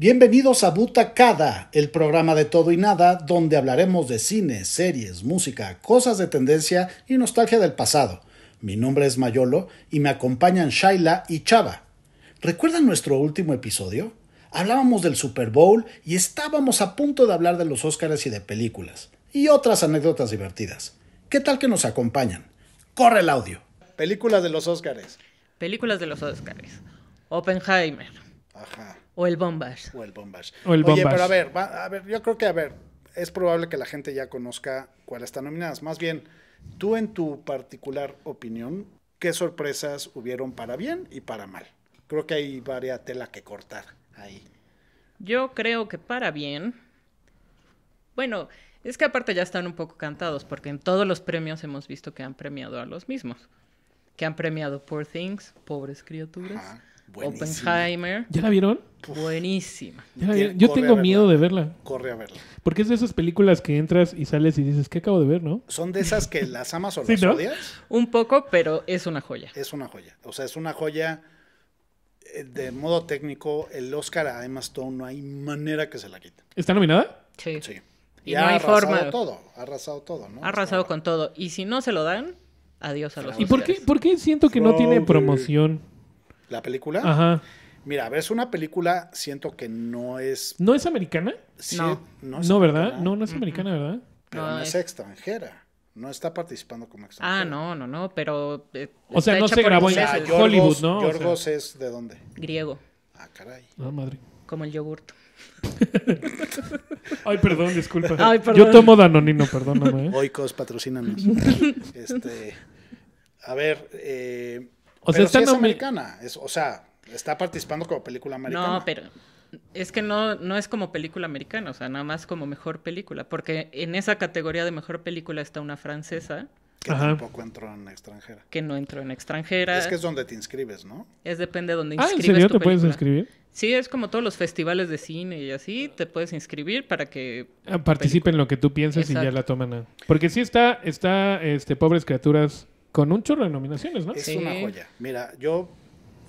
Bienvenidos a Butacada, el programa de todo y nada, donde hablaremos de cine, series, música, cosas de tendencia y nostalgia del pasado. Mi nombre es Mayolo y me acompañan Shaila y Chava. ¿Recuerdan nuestro último episodio? Hablábamos del Super Bowl y estábamos a punto de hablar de los Óscares y de películas, y otras anécdotas divertidas. ¿Qué tal que nos acompañan? ¡Corre el audio! Películas de los Óscares. Películas de los Óscares. Oppenheimer. Ajá. O el Bombas. O el Bombas. O el Bombas. Oye, pero a ver, a ver, yo creo que, a ver, es probable que la gente ya conozca cuáles están nominadas. Más bien, tú en tu particular opinión, ¿qué sorpresas hubieron para bien y para mal? Creo que hay varias tela que cortar ahí. Yo creo que para bien. Bueno, es que aparte ya están un poco cantados, porque en todos los premios hemos visto que han premiado a los mismos. Que han premiado Poor Things, pobres criaturas. Buenísimo. ¿Ya la vieron? Buenísima. Yo tengo miedo de verla. Corre a verla. Porque es de esas películas que entras y sales y dices, ¿qué acabo de ver, no? Son de esas que las amas o las odias. Un poco, pero es una joya. Es una joya. O sea, es una joya eh, de modo técnico. El Oscar además, Emma no hay manera que se la quite. ¿Está nominada? Sí. sí. Y, no ha hay arrasado forma. todo. Ha arrasado todo, ¿no? Ha arrasado con todo. Y si no se lo dan, adiós a los ¿Y por qué, por qué siento que no tiene promoción? la película. Ajá. Mira, a es una película, siento que no es. ¿No es americana? Sí, no. No, ¿verdad? No, no es americana, ¿verdad? no, es, extranjera. No está participando como ah, extranjera. Ah, no, no, no, pero. Eh, o sea, no se grabó en Hollywood, ¿no? Yorgos o es de dónde? Griego. Ah, caray. Ah, madre. Como el yogurto. Ay, perdón, disculpa. Yo tomo Danonino, perdóname. Hoy ¿eh? Oikos, patrocínanos. este, a ver, eh, o sea, americana. Es, o sea, está participando como película americana. No, pero es que no, no es como película americana, o sea, nada más como mejor película. Porque en esa categoría de mejor película está una francesa. Que tampoco entró en extranjera. Que no entró en extranjera. Es que es donde te inscribes, ¿no? Es depende de donde inscribes. Ah, ¿en serio te puedes inscribir? Sí, es como todos los festivales de cine y así, te puedes inscribir para que... Ah, participen lo que tú pienses y ya la toman. A... Porque sí está, está este, Pobres Criaturas con un chorro de nominaciones, ¿no? Es una joya. Mira, yo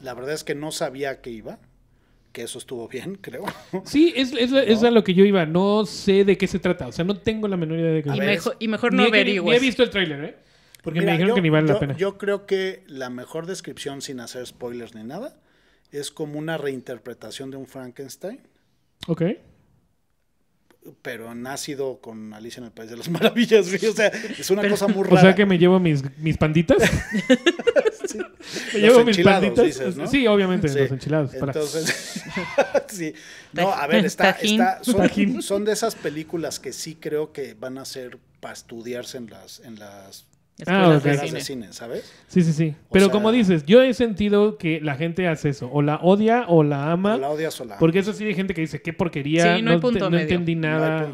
la verdad es que no sabía que iba. Que eso estuvo bien, creo. Sí, es, a lo que yo iba. No sé de qué se trata. O sea, no tengo la menor idea de qué Y mejor no averigües. Ni he visto el tráiler, ¿eh? Porque me dijeron que ni vale la pena. Yo creo que la mejor descripción, sin hacer spoilers ni nada, es como una reinterpretación de un Frankenstein. Ok pero nacido con Alicia en el País de las Maravillas, O sea, es una cosa muy rara. O sea que me llevo mis, mis panditas. Me los llevo mis panditas. Dices, ¿no? Sí, obviamente, los enchilados. Entonces, sí. No, a ver, está, está son, son, de esas películas que sí creo que van a ser para estudiarse en las, en las ah, ¿sabes? Sí, sí, sí. Pero como dices, yo he sentido que la gente hace eso. O la odia o la ama. la odia sola. Porque eso sí hay gente que dice, qué porquería. no, entendí nada.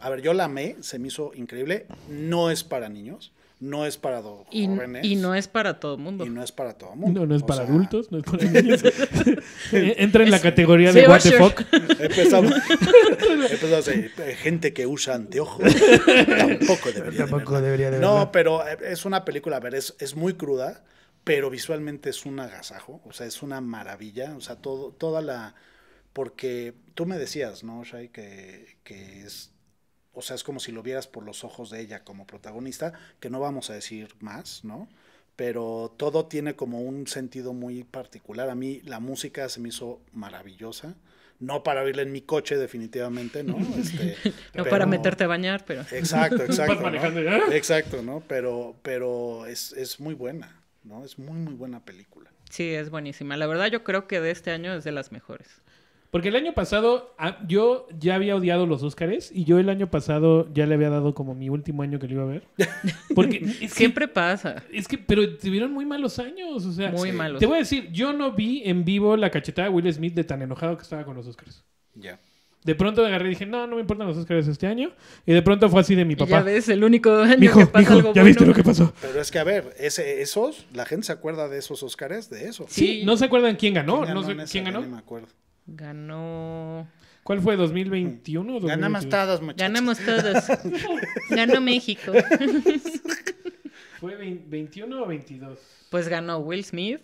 A ver, yo la amé, se me hizo increíble. No es para niños no es para y, jóvenes. Y no es para todo el mundo. Y no es para todo el mundo. No, no es para adultos, Entra en la categoría de what the fuck. Empezamos. gente que usa anteojos. Tampoco debería. de debería No, pero eh, es una película, a ver, es, muy cruda, pero visualmente es un agasajo. O sea, es una maravilla. O sea, todo, toda la. Porque tú me decías, ¿no, Shai? que es o sea, es como si lo vieras por los ojos de ella como protagonista, que no vamos a decir más, ¿no? Pero todo tiene como un sentido muy particular. A mí la música se me hizo maravillosa. No para oírla en mi coche, definitivamente, ¿no? Este, no para meterte a bañar, pero. Exacto, exacto. Exacto, ¿no? Pero, pero es, es muy buena, ¿no? Es muy, muy buena película. Sí, es buenísima. La verdad, yo creo que de este año es de las mejores. Porque el año pasado ah, yo ya había odiado los Óscares y yo el año pasado ya le había dado como mi último año que lo iba a ver. Porque siempre pasa. Es que, pero tuvieron muy malos años, o sea. Muy malos. Te voy a decir, yo no vi en vivo la cachetada de Will Smith de tan enojado que estaba con los Óscares. Ya. De pronto me agarré y dije, no, no me importan los Óscares este año. Y de pronto fue así de mi papá. ya ves, el único año que pasa ya viste lo que pasó. Pero es que, a ver, ese, esos, la gente se acuerda de esos Óscares, de eso. Sí, no se acuerdan quién ganó. ¿Quién ganó? No sé, ¿quién ganó? Me acuerdo. Ganó. ¿Cuál fue? ¿2021? o 2022? Ganamos todos, muchachos. Ganamos todos. ganó México. ¿Fue 21 o 22? Pues ganó Will Smith.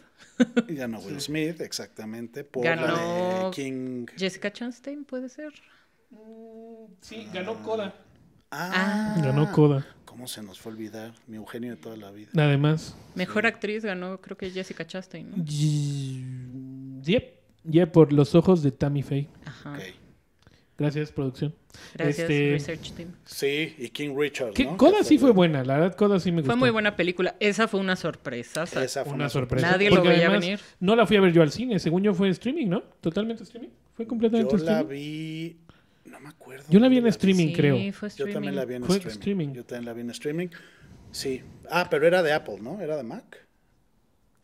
Y ganó Will Smith, exactamente. Por ganó la King. Jessica Chastain, puede ser. Mm, sí, ganó ah. Coda. Ah, ganó Coda. ¿Cómo se nos fue a olvidar? Mi Eugenio de toda la vida. Además. Mejor actriz ganó, creo que Jessica Chastain. ¿no? Yeah, por los ojos de Tammy Faye. Ajá. Gracias, producción. Gracias, este, Research Team. Sí, y King Richard. Coda sí fue buena, la verdad, Coda sí me gustó. Fue muy buena película. Esa fue una sorpresa. Esa fue una, sorpresa. Nadie lo veía venir. No la fui a ver yo al cine, según yo fue streaming, ¿no? Totalmente streaming. Fue completamente streaming. Yo la vi. No me acuerdo. Yo la vi en streaming, sí, creo. Fue streaming. Yo también la vi en fue streaming. Yo también la vi en streaming. Sí. Ah, pero era de Apple, ¿no? ¿Era de Mac?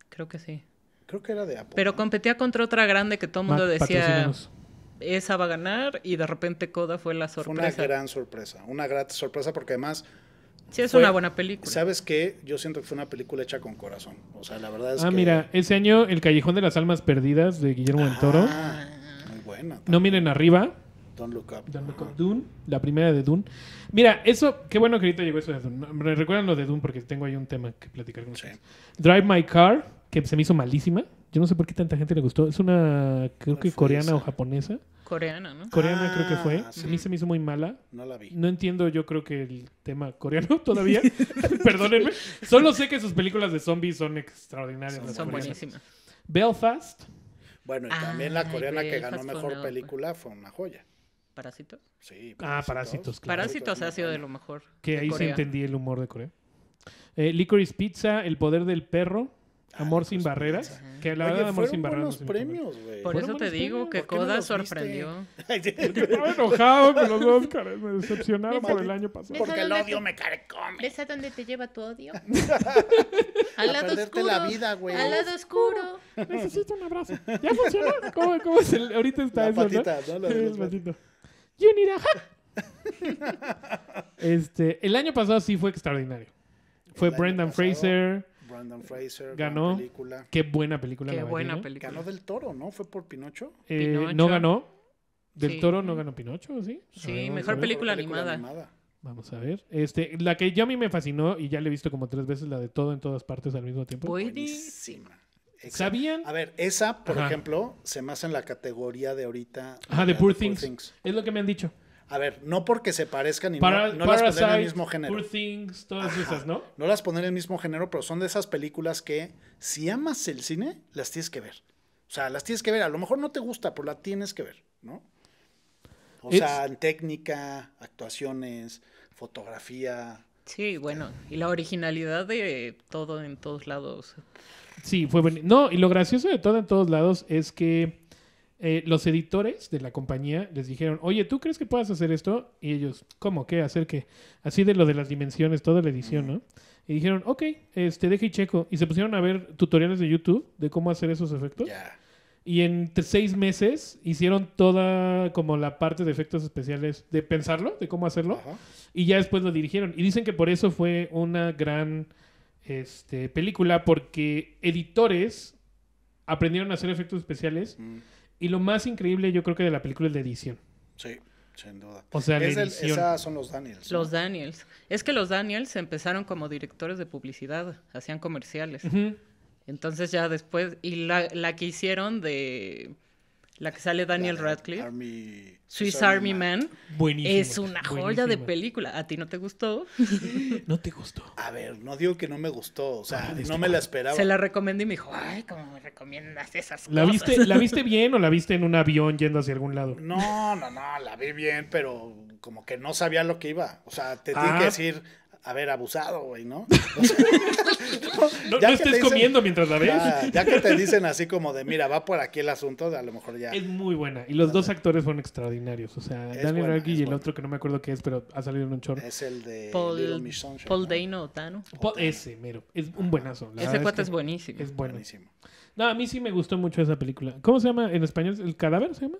Creo que sí. Creo que era de Apple. Pero competía contra otra grande que todo el mundo decía esa va a ganar y de repente Coda fue la sorpresa. Fue una gran sorpresa, una gran sorpresa porque además... Sí, es una buena película. ¿Sabes qué? Yo siento que fue una película hecha con corazón. O sea, la verdad es ah, mira, ese año El Callejón de las Almas Perdidas de Guillermo del Toro. Ah, muy buena. No miren arriba. Don't Look Up. Don't Look Up Dune, la primera de Dune. Mira, eso, qué bueno que ahorita llegó eso de Dune. Me recuerdan lo de Dune porque tengo ahí un tema que platicar con ustedes. Drive My Car, que se me hizo malísima. Yo no sé por qué tanta gente le gustó. Es una, creo que pues coreana o japonesa. Coreana, ¿no? Coreana creo que ah, fue. A mí se me hizo muy mala. No la vi. No entiendo yo creo que el tema coreano todavía. Perdónenme. Solo sé que sus películas de zombies son extraordinarias. Son, buenísimas. Belfast. Bueno, y también la coreana que ganó mejor película fue una joya. ¿Parásitos? Sí, Ah, parásitos, Parásitos ha sido de lo mejor. Que ahí se entendía el humor de Corea. Eh, Licorice Pizza, El Poder del Perro. Ah, Amor sin barreras. Que la verdad, Amor sin barreras. premios, güey. Por eso te digo que Koda sorprendió. estaba enojado con los Oscars. Me decepcionaron por el año pasado. Porque el odio me carcome. ¿Ves a dónde te lleva tu odio? Al lado oscuro. la vida, Al lado oscuro. Necesito un abrazo. ¿Ya funcionó? ¿Cómo, es el... Ahorita está la eso, patita, ¿no? ¿no? este, el año pasado sí fue extraordinario. Fue Brendan Fraser. Brendan Fraser ganó. Qué buena película. Qué buena ¿eh? película. Ganó del Toro, ¿no? Fue por Pinocho. Eh, no ganó. Del Toro no ganó Pinocho, ¿sí? Sí, mejor película, animada. Vamos a ver. Este, la que yo a mí me fascinó y ya le he visto como tres veces, la de todo en todas partes al mismo tiempo. Buenísima. ¿Sabían? A ver, esa, por ejemplo, se me hace en la categoría de ahorita. Ajá, de Poor, things. Es lo que me han dicho. A ver, no porque se parezcan y no, no las ponen en el mismo género. Poor Things, todas esas, ¿no? No las ponen en el mismo género, pero son de esas películas que si amas el cine, las tienes que ver. O sea, las tienes que ver. A lo mejor no te gusta, pero la tienes que ver, ¿no? O sea, en técnica, actuaciones, fotografía. Sí, bueno, y la originalidad de todo en todos lados. Sí, fue bueno. No, y lo gracioso de todo en todos lados es que eh, los editores de la compañía les dijeron, oye, ¿tú crees que puedas hacer esto? Y ellos, ¿cómo? ¿Qué? ¿Hacer qué? Así de lo de las dimensiones, toda la edición, ¿no? Y dijeron, ok, este, deje y checo. Y se pusieron a ver tutoriales de YouTube de cómo hacer esos efectos. Y en seis meses hicieron toda como la parte de efectos especiales, de pensarlo, de cómo hacerlo. Y ya después lo dirigieron. Y dicen que por eso fue una gran este, película porque editores aprendieron a hacer efectos especiales mm. y lo más increíble yo creo que de la película es la edición. Sí. Sin duda. O sea, edición. esa son los Daniels. Los Daniels. Es que los Daniels empezaron como directores de publicidad, hacían comerciales. Entonces ya después, y la, la que hicieron de la que sale Daniel Radcliffe. Swiss Army, Man. Es una joya de película. ¿A ti no te gustó? no te gustó. A ver, no digo que no me gustó. O sea, no, me la esperaba. Se la recomendé y me dijo, ay, ¿cómo me recomiendas esas ¿La cosas? Viste, ¿La viste bien o la viste en un avión yendo hacia algún lado? No, no, no, la vi bien, pero como que no sabía lo que iba. O sea, te que ah. decir, haber abusado, güey, ¿no? no, estés comiendo mientras la ves. Ya, que te dicen así como de, mira, va por aquí el asunto, a lo mejor ya. Es muy buena. Y los dos actores son extraordinarios. O sea, Daniel Radcliffe y el otro que no me acuerdo qué es, pero ha salido en un chorro. Es el de Paul, Dano Tano. ese, mero. Es un buenazo. ese cuate es, buenísimo. Es buenísimo. No, a mí sí me gustó mucho esa película. ¿Cómo se llama en español? ¿El cadáver se llama?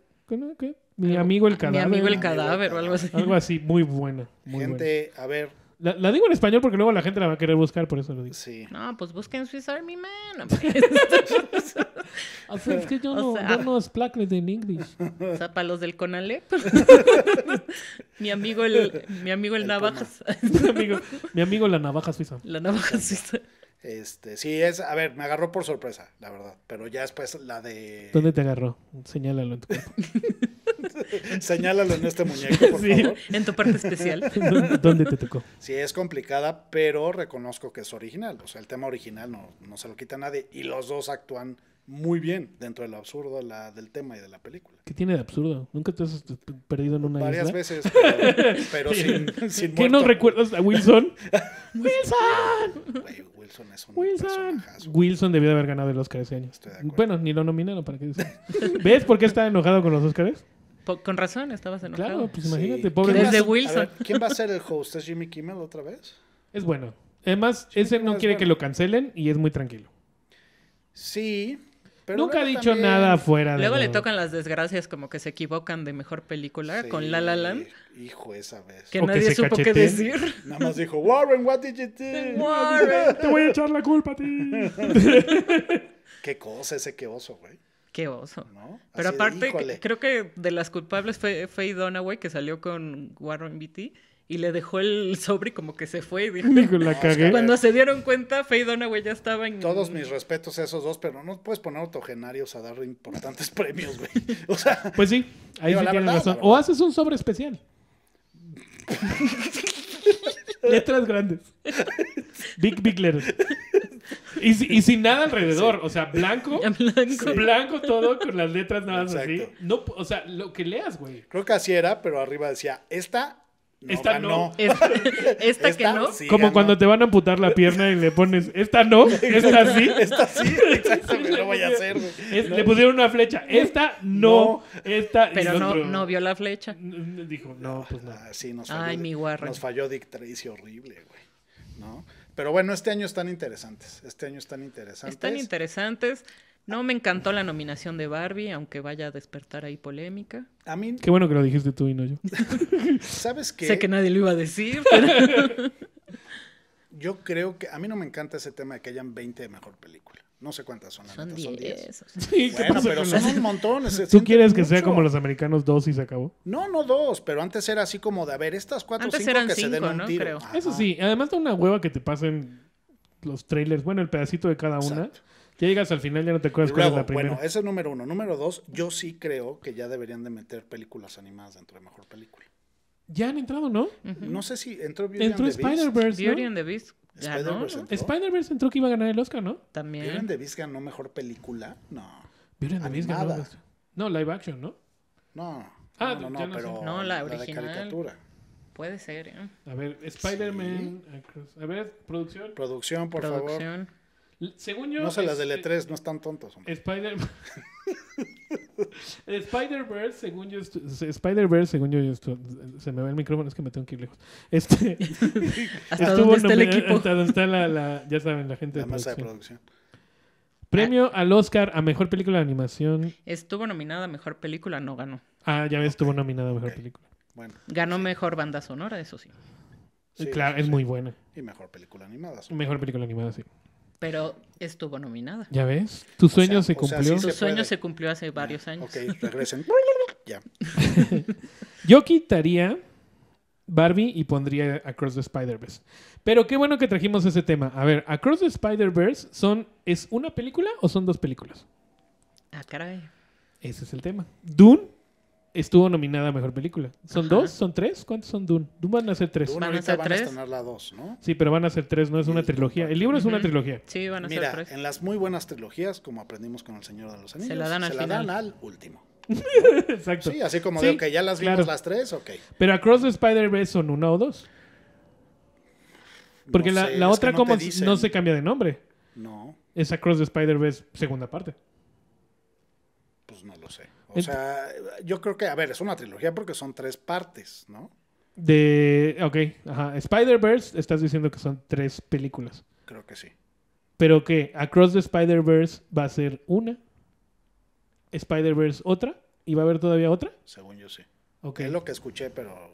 Mi amigo el cadáver. Mi amigo el cadáver o algo así. Algo así, muy buena. Muy Gente, a ver, la, digo en español porque luego la gente la va a querer buscar, por eso lo digo. Sí. No, pues busquen Swiss Army Man. o sea, ah, pues, es que yo no, sea, no en inglés. O sea, para los del Conalep. mi amigo el, mi amigo el, el navajas. mi, amigo, mi amigo la navaja suiza. La navaja suiza. Este, sí, es, a ver, me agarró por sorpresa, la verdad. Pero ya después la de. ¿Dónde te agarró? Señálalo en tu cuerpo. Señálalo en este muñeco, por En tu parte especial. ¿Dónde te tocó? Sí, es complicada, pero reconozco que es original. O sea, el tema original no, se lo quita nadie. Y los dos actúan muy bien dentro de lo absurdo del tema y de la película. ¿Qué tiene de absurdo? ¿Nunca te has perdido en una Varias veces, pero, sin, sin ¿Qué no recuerdas a Wilson? ¡Wilson! Wilson es Wilson. Wilson debió haber ganado el Oscar ese año. Bueno, ni lo nominaron, ¿para qué ¿Ves por qué está enojado con los Oscars? con razón, estabas enojado. Claro, pues imagínate, pobre. Desde Wilson. ¿Quién va a ser el host? ¿Es Jimmy Kimmel otra vez? Es bueno. Además, ese no quiere que lo cancelen y es muy tranquilo. Sí, Nunca ha dicho nada fuera de. Luego le tocan las desgracias como que se equivocan de mejor película con La La Land. Hijo, esa vez. Que nadie supo qué decir. Nada más dijo, Warren, what did you do? Warren. Te voy a echar la culpa a ti. qué cosa ese que oso, güey. Qué oso. Pero aparte, creo que de las culpables fue Faye Dunaway que salió con Warren Beatty y le dejó el sobre y como que se fue. Y Cuando se dieron cuenta, Faye güey ya estaba en... Todos mis respetos a esos dos, pero no puedes poner autogenarios a dar importantes premios, güey. O sea, pues sí, ahí sí tienes razón. O haces un sobre especial. Letras grandes. Big, big letters. Y, sin nada alrededor, o sea, blanco, blanco. todo con las letras nada más así. No, o sea, lo que leas, güey. Creo que así era, pero arriba decía, esta esta no. Esta, que no. Como cuando te van a amputar la pierna y le pones, esta no, esta sí. esta sí, exacto, no voy a hacer. Le pusieron una flecha, esta no, esta. Pero no, no vio la flecha. Dijo, no, pues nada. Ah, sí, nos falló, Ay, mi guarra. Nos falló Dick horrible, güey. ¿No? Pero bueno, este año están interesantes. Este año están interesantes. Están interesantes. No me encantó la nominación de Barbie, aunque vaya a despertar ahí polémica. A mí... Qué bueno que lo dijiste tú y no yo. ¿Sabes qué? Sé que nadie lo iba a decir, yo creo que... A mí no me encanta ese tema de que hayan 20 de mejor película. No sé cuántas son, son, Sí, pero son un montón. ¿Tú quieres que sea como los americanos dos y se acabó? No, no dos, pero antes era así como de, a ver, estas cuatro antes que se den Eso sí, además de una hueva que te pasen los trailers, bueno, el pedacito de cada una. Ya llegas al final, ya no te acuerdas cuál es la primera. Bueno, ese es número uno. Número dos, yo sí creo que ya deberían de meter películas animadas dentro de Mejor Película. Ya han entrado, ¿no? No sé si entró Beauty entró the Spider-Verse. Beauty and the Beast. Spider-Verse entró. entró que iba a ganar el Oscar, ¿no? También. Beauty and the Beast ganó Mejor Película. No. Beauty and the Beast ganó. No, live action, ¿no? No. Ah, no, no, pero no, la original. de caricatura. Puede ser. ¿eh? A ver, Spider-Man. A ver, producción. Producción, por favor. Producción. Según yo. No se las E3 este, no están tontos. Spider-Man. Spider-Verse, según yo. Spider-Verse, según yo, se me va el micrófono, es que me tengo que ir lejos. Este. hasta donde está el equipo. Hasta está la, la, Ya saben, la gente. de masa producción. de producción. Premio al Oscar a mejor película de animación. Estuvo nominada a mejor película, no ganó. Ah, ya ves, estuvo nominada a mejor película. Bueno. Ganó mejor banda sonora, eso sí. claro, es muy buena. Y mejor película animada. Mejor película animada, sí pero estuvo nominada. ¿Ya ves? Tu sueño se cumplió. tu sueño se cumplió hace varios años. Ok, regresen. ya. Yo quitaría Barbie y pondría Across the Spider-Verse. Pero qué bueno que trajimos ese tema. A ver, Across the Spider-Verse son ¿es una película o son dos películas? Ah, caray. Ese es el tema. Dune estuvo nominada a mejor película. ¿Son dos? ¿Son tres? ¿Cuántos son Dune? Dune van a ser tres. Una vez a van A estrenar la dos, ¿no? Sí, pero van a ser tres, no es una trilogía. El libro es una trilogía. Sí, van a ser tres. En las muy buenas trilogías, como aprendimos con El Señor de los Anillos, se la dan, se al, la dan al último. Exacto. Sí, así como de, ok, ya las vimos las tres, ok. Pero Across the Spider-Verse son una o dos. Porque la, otra, como no se cambia de nombre. No. Es Across the Spider-Verse, segunda parte. Pues no lo sé. O sea, yo creo que, a ver, es una trilogía porque son tres partes, ¿no? De. Ok, ajá. Spider-Verse, estás diciendo que son tres películas. Creo que sí. Pero que Across the Spider-Verse va a ser una, Spider-Verse otra, y va a haber todavía otra. Según yo sí. Ok. Es lo que escuché, pero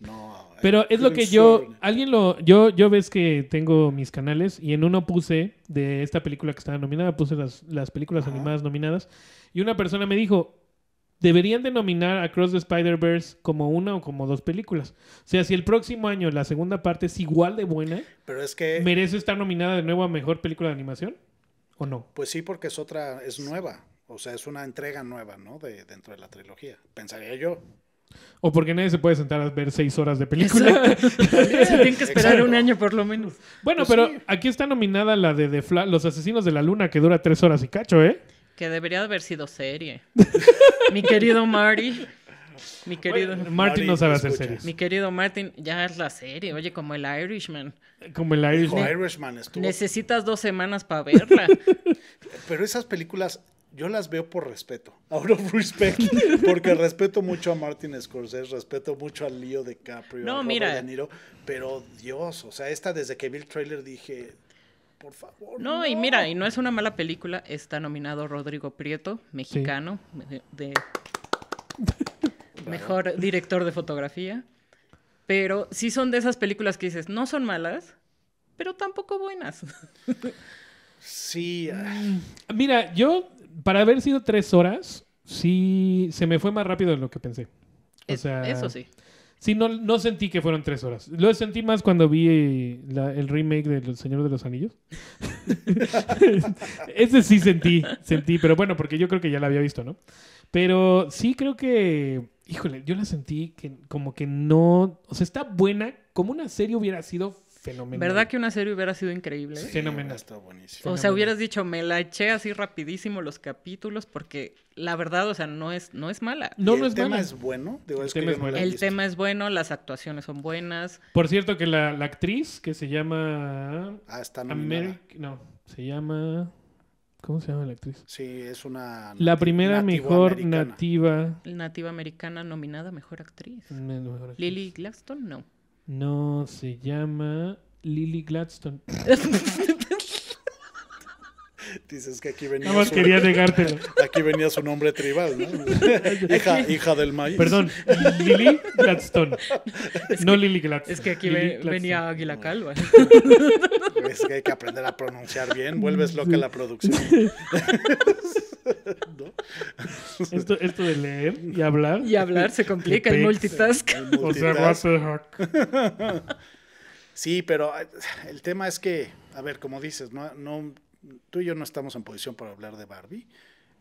no. Eh, pero es lo que yo. Alguien lo. Yo, yo ves que tengo mis canales y en uno puse de esta película que estaba nominada, puse las, películas animadas nominadas. Y una persona me dijo: deberían denominar a Cross the Spider-Verse como una o como dos películas. O sea, si el próximo año la segunda parte es igual de buena, pero es que merece estar nominada de nuevo a mejor película de animación o no. Pues sí, porque es otra es nueva, o sea, es una entrega nueva, ¿no? De dentro de la trilogía. Pensaría yo. O porque nadie se puede sentar a ver seis horas de película. Tienen que esperar un año por lo menos. Bueno, pues pero aquí está nominada la de The Fla Los Asesinos de la Luna, que dura tres horas y cacho, ¿eh? Que debería haber sido serie. Mi querido Marty. Mi querido. Martin no sabe hacer series. Mi querido Martin, ya es la serie. Oye, como el Irishman. Como el Irishman. Irishman Necesitas dos semanas para verla. Pero esas películas yo las veo por respeto. Out of respect. Porque respeto mucho a Martin Scorsese, respeto mucho al Leo DiCaprio, no, a mira. De pero Dios, o sea, esta desde que vi el trailer dije, por favor. No, y mira, y no es una mala película, está nominado Rodrigo Prieto, mexicano, de, mejor director de fotografía. Pero sí son de esas películas que dices, no son malas, pero tampoco buenas. sí. Mm, mira, yo, para haber sido tres horas, sí se me fue más rápido de lo que pensé. O sea, eso sí. Sí, no, no sentí que fueron tres horas. Lo sentí más cuando vi eh, el remake del El Señor de los Anillos. Ese sí sentí, sentí, pero bueno, porque yo creo que ya la había visto, ¿no? Pero sí creo que, híjole, yo la sentí que como que no, o sea, está buena, como una serie hubiera sido ¿Verdad que una serie hubiera sido increíble? Sí, Fenomenal. Está buenísimo. O sea, hubieras dicho, me la eché así rapidísimo los capítulos porque la verdad, o sea, no es, no es mala. No, es tema es bueno. el, tema, es el tema, es bueno, las actuaciones son buenas. Por cierto, que la, actriz que se llama... Ah, está No, se llama... ¿Cómo se llama la actriz? Sí, es una... La primera mejor nativa... Nativa americana nominada mejor actriz. mejor Lily Gladstone no. No, se llama Lily Gladstone. Dices que aquí venía. Nada más quería negártelo. Aquí venía su nombre tribal, ¿no? hija, del maíz. Perdón, Lily Gladstone. no Lily Gladstone. Es que aquí venía Águila Calva. Es que hay que aprender a pronunciar bien. Vuelves loca la producción. Esto, esto, de leer y hablar. Y hablar se complica, el, multitask. multitask. sea, what the sea, sí, pero ah, el tema es que, a ver, como dices, no tú y yo no estamos en posición para hablar de Barbie.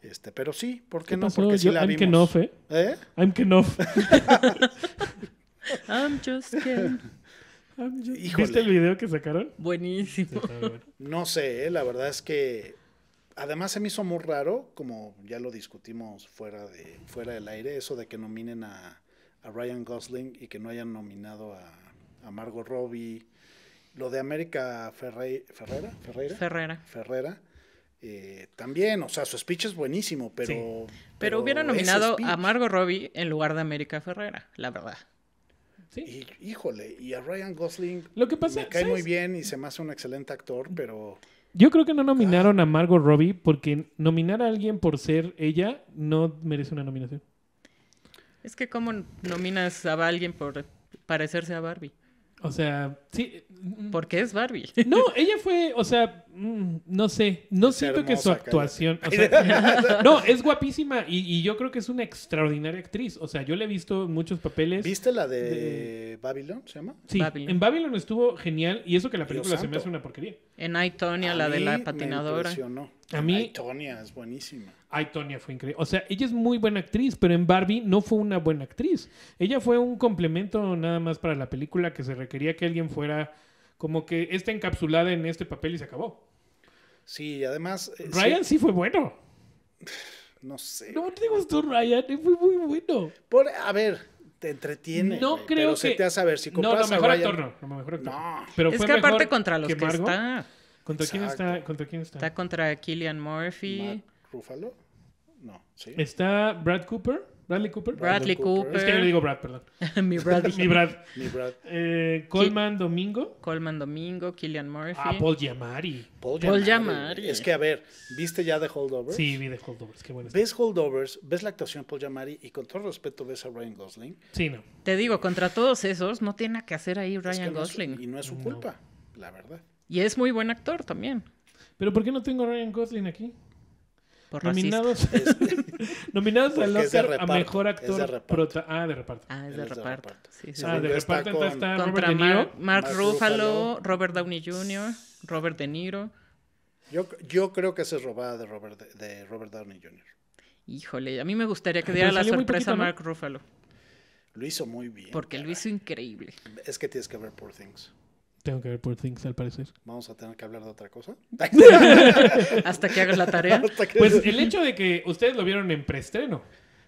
Este, pero sí, ¿por qué, no? Porque sí la I'm vimos. ¿eh? ¿Eh? I'm Kenoff. I'm just kidding. just... ¿Viste el video que sacaron? Buenísimo. No sé, ¿eh? la verdad es que además se me hizo muy raro, como ya lo discutimos fuera, de, fuera del aire, eso de que nominen a, Ryan Gosling y que no hayan nominado a, a Margot Robbie lo de América Ferrera Ferreira, Ferreira. Ferrera eh, también, o sea, su speech es buenísimo, pero... Pero, hubiera nominado a Margot Robbie en lugar de América Ferrera, la verdad. Sí. híjole, y a Ryan Gosling Lo que pasa, me cae muy bien y se me hace un excelente actor, pero... Yo creo que no nominaron a Margot Robbie porque nominar a alguien por ser ella no merece una nominación. Es que cómo nominas a alguien por parecerse a Barbie. O sea, sí. Mm, Porque es Barbie. No, ella fue, o sea, Mm, no sé, no siento que su actuación. no, es guapísima y, yo creo que es una extraordinaria actriz. O sea, yo le he visto muchos papeles. ¿Viste la de, Babylon? ¿Se llama? Sí, en Babylon estuvo genial y eso que la película se me hace una porquería. En Aitonia, la de la patinadora. A mí. Aitonia es buenísima. Aitonia fue increíble. O sea, ella es muy buena actriz, pero en Barbie no fue una buena actriz. Ella fue un complemento nada más para la película que se requería que alguien fuera como que está encapsulada en este papel y se acabó. Sí, además. Eh, Ryan sí. fue bueno. No sé. No te gustó Ryan, fue muy bueno. a ver, te entretiene. No creo pero que. Se te hace a ver si compras no, lo mejor a no, mejor No. Pero es que aparte contra los que, está. ¿Contra quién está? ¿Contra quién está? Está contra Killian Murphy. Matt Ruffalo. No, sí. Está Brad Cooper. Bradley Cooper. Bradley, Cooper. Es que yo le digo Brad, perdón. Mi Brad. Mi Brad. Mi eh, Brad. Coleman Domingo. Coleman Domingo, Killian Murphy. Ah, Paul Giamatti. Paul Giamatti. Es que, a ver, ¿viste ya The Holdovers? Sí, vi The Holdovers. Qué bueno. Ves Holdovers, ves la actuación de Paul Giamatti y con todo respeto ves a Ryan Gosling. Sí, no. Te digo, contra todos esos no tiene que hacer ahí Ryan Gosling. y no es su culpa, la verdad. Y es muy buen actor también. ¿Pero por qué no tengo a Ryan Gosling aquí? nominados, nominados al Oscar a mejor actor prota ah de reparto ah es de, es reparto. de reparto, sí, sí. ah de reparto está Robert De Niro Mark, Ruffalo, Robert Downey Jr Robert De Niro yo, yo creo que se es robada de Robert de, de Robert Downey Jr híjole a mí me gustaría que ah, diera la sorpresa a Mark Ruffalo lo hizo muy bien porque lo hizo increíble es que tienes que ver Poor Things tengo que ver por Things, al parecer. Vamos a tener que hablar de otra cosa. Hasta que hagas la tarea. Pues el hecho de que ustedes lo vieron en preestreno.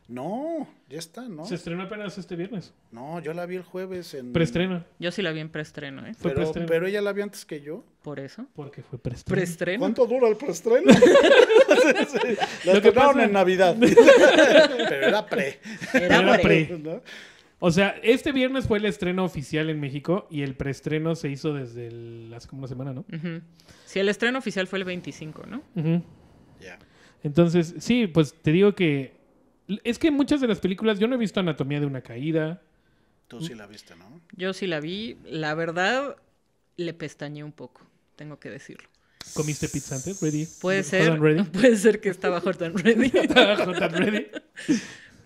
No, ya está, ¿no? Se estrenó apenas este viernes. No, yo la vi el jueves en... Preestreno. Yo sí la vi en preestreno, ¿eh? Fue pero, preestreno. pero ella la vi antes que yo. ¿Por eso? Porque fue preestreno. ¿Cuánto dura el preestreno? lo La estrenaron en Navidad. pero era pre. Era, pre. O sea, este viernes fue el estreno oficial en México y el preestreno se hizo desde hace como una semana, ¿no? Sí, el estreno oficial fue el 25, ¿no? Ya. Entonces, sí, pues te digo que es que muchas de las películas yo no he visto Anatomía de una caída. Tú sí la viste, ¿no? Yo sí la vi. La verdad, le pestañé un poco, tengo que decirlo. ¿Comiste pizza antes? ¿Ready? Puede ser. Puede ser que estaba jordan ready. estaba Jordan ready.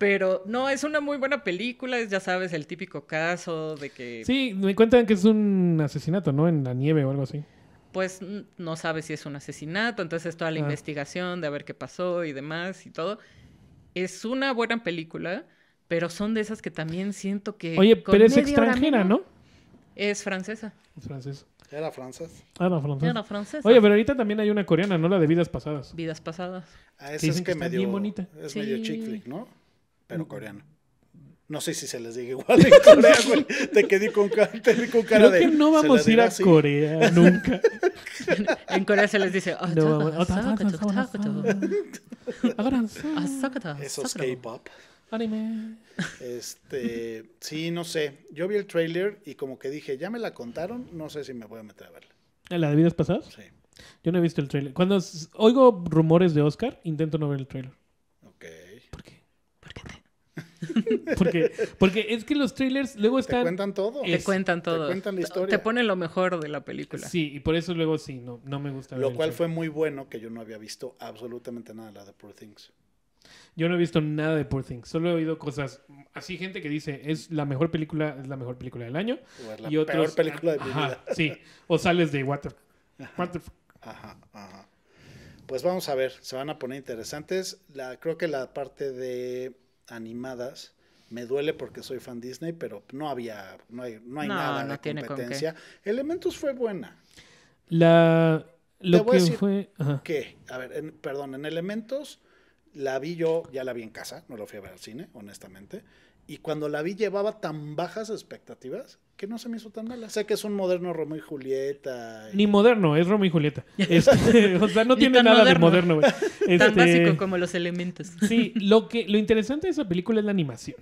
Pero no, es una muy buena película, ya sabes, el típico caso de que... Sí, me cuentan que es un asesinato, ¿no? En la nieve o algo así. Pues no sabes si es un asesinato, entonces toda la ah. investigación de a ver qué pasó y demás y todo. Es una buena película, pero son de esas que también siento que... Oye, pero es extranjera, ¿no? Es francesa. Es francesa. Era ah, francesa. Era francesa. Oye, pero ahorita también hay una coreana, ¿no? La de Vidas Pasadas. Vidas Pasadas. Ah, esa es que, bien bonita. Es medio chick flick, ¿no? pero coreano. No sé si se les diga igual en Corea, güey. Te quedé con, te cara que no vamos a ir a Corea nunca. en Corea se les dice. Oh, no, Eso ah, es K-pop. Este. Sí, no sé. Yo vi el trailer y como que dije, ya me la contaron. No sé si me voy a meter a verla. ¿La de vidas pasadas? Sí. Yo no he visto el trailer. Cuando oigo rumores de Oscar, intento no ver el trailer. porque, porque es que los trailers luego están... Te cuentan todo. Le te cuentan todo. Te cuentan la historia. Te ponen lo mejor de la película. Sí, y por eso luego sí, no, no me gusta. Lo cual fue muy bueno que yo no había visto absolutamente nada de la de Poor Things. Yo no he visto nada de Poor Things, solo he oído cosas así gente que dice es la mejor película, es la mejor película del año o la peor película de mi Sí, o sales de Water. Water. Ajá, ajá. Pues vamos a ver, se van a poner interesantes. creo que la parte de animadas. Me duele porque soy fan Disney, pero no había, no hay, no hay nada en de competencia. Elementos fue buena. La, lo que fue... ¿Qué? a ver, perdón, en Elementos la vi yo, ya la vi en casa, no la fui a ver al cine, honestamente. Y cuando la vi llevaba tan bajas expectativas que no se me hizo tan mala. Sé que es un moderno Romeo y Julieta. Ni moderno, es Romeo y Julieta. Este, o sea, no tiene nada de moderno, tan este, básico como los elementos. Sí, lo, que, lo interesante de esa película es la animación.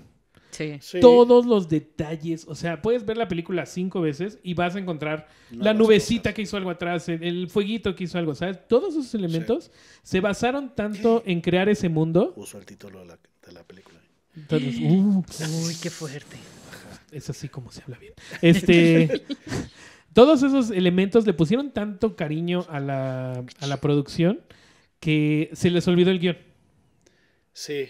Sí. Todos los detalles, o sea, puedes ver la película cinco veces y vas a encontrar la nubecita que hizo algo atrás, el, fueguito que hizo algo, ¿sabes? Todos esos elementos se basaron tanto en crear ese mundo. Puso el título de la, película. Entonces, uh. Uy, qué fuerte es así como se habla bien. Este, todos esos elementos le pusieron tanto cariño a la, producción que se les olvidó el guión. Sí.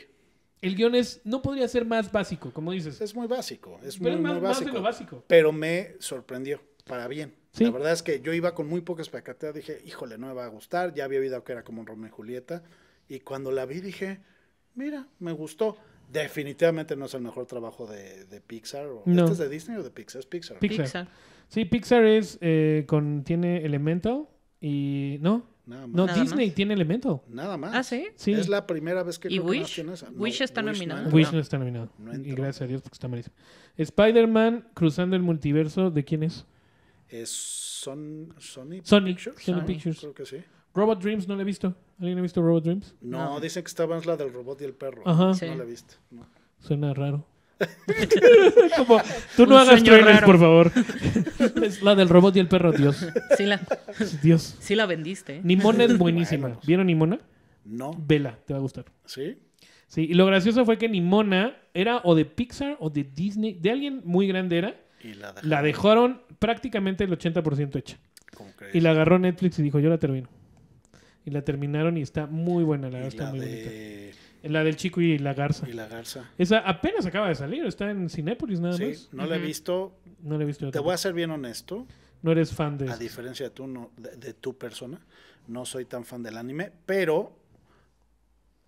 El guión es, no podría ser más básico, como dices. Es muy básico, es muy, básico, de lo básico. Pero me sorprendió, para bien. La verdad es que yo iba con muy pocas expectativa, dije, híjole, no me va a gustar, ya había oído que era como Romeo y Julieta, y cuando la vi dije, mira, me gustó definitivamente no es el mejor trabajo de, Pixar. ¿Esto es de Disney o de Pixar? Es Pixar. Sí, Pixar es eh, con tiene Elemental y no. No, Disney tiene Elemental Nada más. Ah, sí. sí. Es la primera vez que ¿Y Wish? Wish está nominado. Wish no está nominado. y gracias a Dios porque está malísimo. Spider-Man cruzando el multiverso, ¿de quién es? Es Son, Sony, Sony Pictures. Sony Pictures. Creo que sí. Robot Dreams no lo he visto. ¿Alguien ha visto Robot Dreams? No, dice que estaba la del robot y el perro. Ajá. No la he visto. Suena raro. Como, tú no hagas trailers, por favor. es la del robot y el perro, Dios. Sí la, Dios. Sí la vendiste. ¿eh? Nimona es buenísima. ¿Vieron Nimona? No. Vela, te va a gustar. ¿Sí? Sí, y lo gracioso fue que Nimona era o de Pixar o de Disney, de alguien muy grande era. Y la dejaron, prácticamente el 80% hecha. Y la agarró Netflix y dijo, yo la termino y la terminaron y está muy buena, la la del chico y la garza. Y la garza. Esa apenas acaba de salir, está en Cinépolis nada sí, más. No la he visto. No la he visto. Te voy a ser bien honesto. No eres fan de A diferencia de, tú, no, de, tu persona, no soy tan fan del anime, pero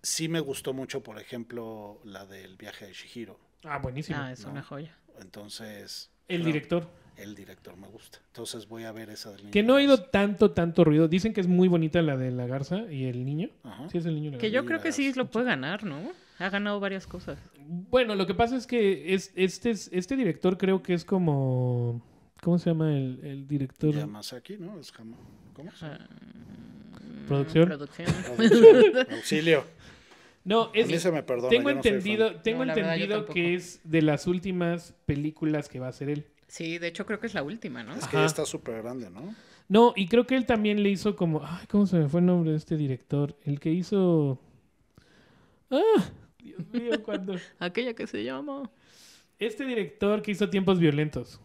sí me gustó mucho, por ejemplo, la del viaje de Shihiro. Ah, buenísimo. Ah, es una joya. Entonces. El director el director me gusta. Entonces voy a ver esa del niño. Que no ha ido tanto, tanto ruido. Dicen que es muy bonita la de la garza y el niño. Sí, es el niño. La que yo creo que sí lo puede ganar, ¿no? Ha ganado varias cosas. Bueno, lo que pasa es que es, este, este director creo que es como... ¿Cómo se llama el, director? Yamasaki, ¿no? Es ¿Cómo ah, ¿Producción? Producción. Auxilio. No, es, tengo entendido, tengo entendido que es de las últimas películas que va a ser él. Sí, de hecho creo que es la última, ¿no? Es que ya está súper grande, ¿no? No, y creo que él también le hizo como. Ay, ¿cómo se me fue el nombre de este director? El que hizo. ¡Ah! Dios mío, cuando. Aquella que se llama. Este director que hizo Tiempos Violentos.